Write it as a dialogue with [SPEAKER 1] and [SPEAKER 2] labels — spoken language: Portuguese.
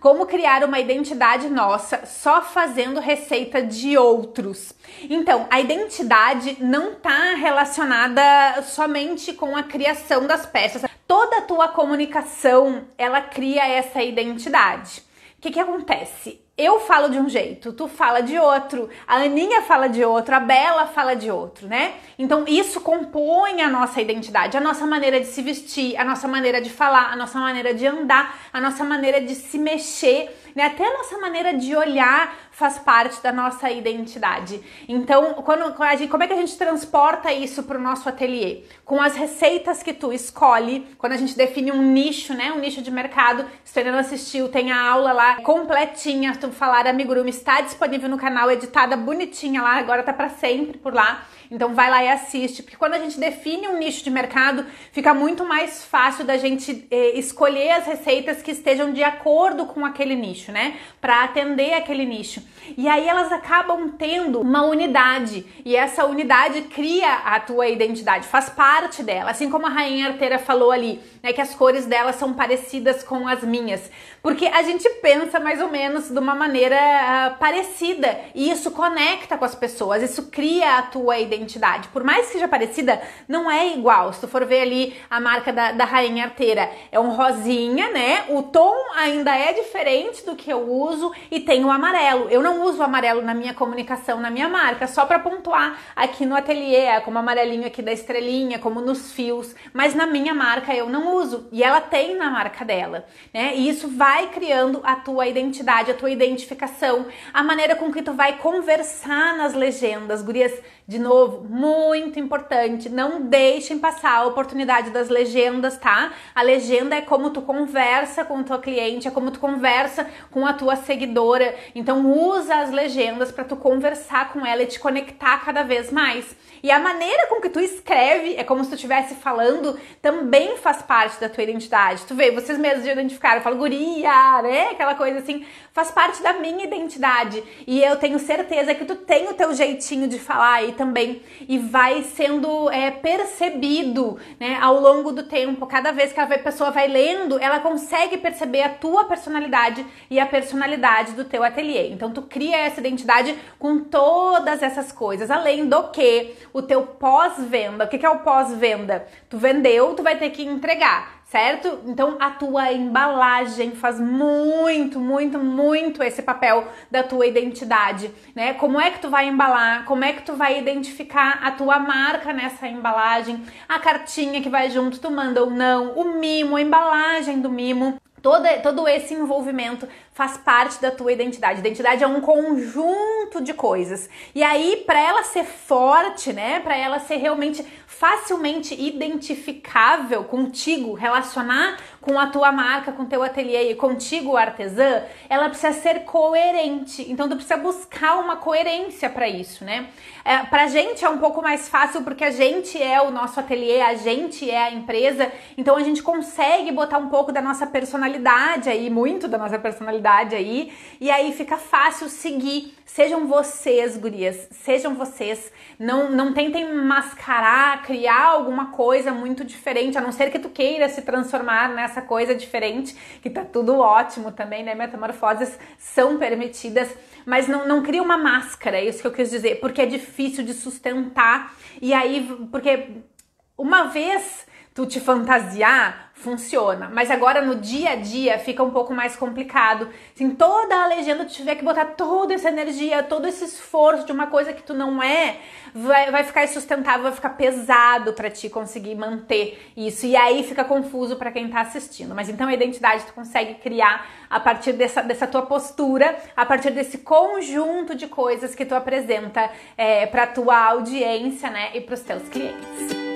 [SPEAKER 1] Como criar uma identidade nossa só fazendo receita de outros. Então, a identidade não está relacionada somente com a criação das peças. Toda a tua comunicação, ela cria essa identidade. O que, que acontece? eu falo de um jeito, tu fala de outro, a Aninha fala de outro, a Bela fala de outro, né? Então isso compõe a nossa identidade, a nossa maneira de se vestir, a nossa maneira de falar, a nossa maneira de andar, a nossa maneira de se mexer, né? Até a nossa maneira de olhar faz parte da nossa identidade. Então, quando, como é que a gente transporta isso para o nosso ateliê? Com as receitas que tu escolhe, quando a gente define um nicho, né? Um nicho de mercado, se tu ainda não assistiu, tem a aula lá completinha, tu sobre então, falar amigurumi está disponível no canal, editada bonitinha lá, agora tá para sempre por lá. Então vai lá e assiste, porque quando a gente define um nicho de mercado, fica muito mais fácil da gente eh, escolher as receitas que estejam de acordo com aquele nicho, né? Para atender aquele nicho. E aí elas acabam tendo uma unidade, e essa unidade cria a tua identidade, faz parte dela, assim como a rainha arteira falou ali, né, que as cores delas são parecidas com as minhas, porque a gente pensa mais ou menos de uma maneira uh, parecida e isso conecta com as pessoas, isso cria a tua identidade. Por mais que seja parecida, não é igual. Se tu for ver ali a marca da, da rainha arteira, é um rosinha, né? O tom ainda é diferente do que eu uso e tem o amarelo. Eu não uso o amarelo na minha comunicação, na minha marca, só para pontuar aqui no ateliê, como amarelinho aqui da estrelinha, como nos fios, mas na minha marca eu não uso e ela tem na marca dela, né? E isso vai criando a tua identidade, a tua identidade identificação, a maneira com que tu vai conversar nas legendas. Gurias, de novo, muito importante, não deixem passar a oportunidade das legendas, tá? A legenda é como tu conversa com tua cliente, é como tu conversa com a tua seguidora. Então usa as legendas para tu conversar com ela e te conectar cada vez mais. E a maneira com que tu escreve, é como se tu estivesse falando, também faz parte da tua identidade. Tu vê, vocês mesmos já identificaram, eu falo guria, né? Aquela coisa assim, faz parte parte da minha identidade. E eu tenho certeza que tu tem o teu jeitinho de falar aí também. E vai sendo é, percebido né, ao longo do tempo. Cada vez que a pessoa vai lendo, ela consegue perceber a tua personalidade e a personalidade do teu ateliê. Então tu cria essa identidade com todas essas coisas. Além do que o teu pós-venda. O que, que é o pós-venda? Tu vendeu, tu vai ter que entregar certo? Então a tua embalagem faz muito, muito, muito esse papel da tua identidade, né? Como é que tu vai embalar? Como é que tu vai identificar a tua marca nessa embalagem? A cartinha que vai junto, tu manda ou não? O mimo, a embalagem do mimo. Todo, todo esse envolvimento faz parte da tua identidade. Identidade é um conjunto de coisas. E aí, para ela ser forte, né? Para ela ser realmente facilmente identificável contigo, relacionar com a tua marca, com o teu ateliê e contigo, artesã, ela precisa ser coerente. Então tu precisa buscar uma coerência para isso, né? É, pra gente é um pouco mais fácil porque a gente é o nosso ateliê, a gente é a empresa, então a gente consegue botar um pouco da nossa personalidade aí, muito da nossa personalidade aí, e aí fica fácil seguir. Sejam vocês, gurias, sejam vocês. Não, não tentem mascarar, criar alguma coisa muito diferente, a não ser que tu queira se transformar nessa essa coisa diferente, que tá tudo ótimo também, né? Metamorfoses são permitidas, mas não, não cria uma máscara, é isso que eu quis dizer, porque é difícil de sustentar. E aí, porque uma vez tu te fantasiar, funciona. Mas agora no dia a dia fica um pouco mais complicado. Assim, toda a legenda tu tiver que botar toda essa energia, todo esse esforço de uma coisa que tu não é, vai, vai ficar insustentável, vai ficar pesado para ti conseguir manter isso. E aí fica confuso para quem tá assistindo. Mas então a identidade tu consegue criar a partir dessa, dessa tua postura, a partir desse conjunto de coisas que tu apresenta é, para tua audiência, né, e para os teus clientes.